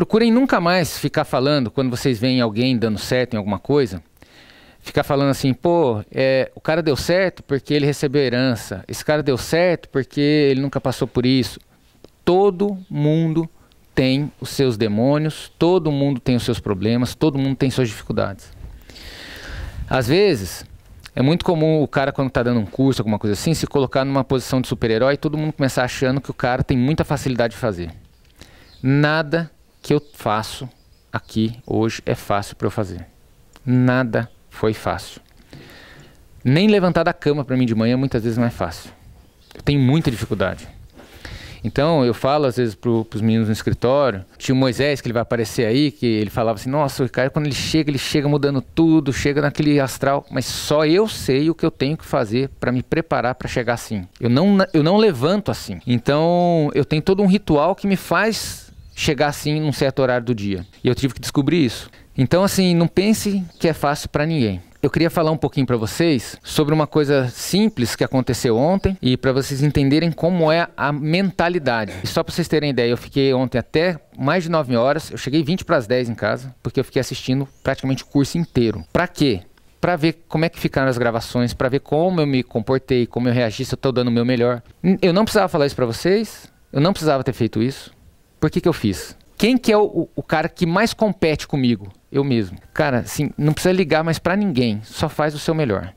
procurem nunca mais ficar falando, quando vocês veem alguém dando certo em alguma coisa, ficar falando assim, pô, é, o cara deu certo porque ele recebeu herança, esse cara deu certo porque ele nunca passou por isso. Todo mundo tem os seus demônios, todo mundo tem os seus problemas, todo mundo tem suas dificuldades. Às vezes, é muito comum o cara, quando está dando um curso, alguma coisa assim, se colocar numa posição de super-herói e todo mundo começar achando que o cara tem muita facilidade de fazer. Nada que eu faço aqui hoje é fácil para eu fazer. Nada foi fácil. Nem levantar da cama para mim de manhã muitas vezes não é fácil. Eu tenho muita dificuldade. Então, eu falo às vezes para os meninos no escritório, tinha o Moisés que ele vai aparecer aí, que ele falava assim: "Nossa, o Ricardo quando ele chega, ele chega mudando tudo, chega naquele astral, mas só eu sei o que eu tenho que fazer para me preparar para chegar assim. Eu não eu não levanto assim. Então, eu tenho todo um ritual que me faz chegar assim num certo horário do dia. E eu tive que descobrir isso. Então, assim, não pense que é fácil para ninguém. Eu queria falar um pouquinho para vocês sobre uma coisa simples que aconteceu ontem e para vocês entenderem como é a mentalidade. E só para vocês terem ideia, eu fiquei ontem até mais de 9 horas, eu cheguei 20 para as 10 em casa, porque eu fiquei assistindo praticamente o curso inteiro. Para quê? Para ver como é que ficaram as gravações, para ver como eu me comportei, como eu reagi, se eu tô dando o meu melhor. Eu não precisava falar isso para vocês, eu não precisava ter feito isso. Por que, que eu fiz? Quem que é o, o cara que mais compete comigo? Eu mesmo. Cara, assim, não precisa ligar mais para ninguém. Só faz o seu melhor.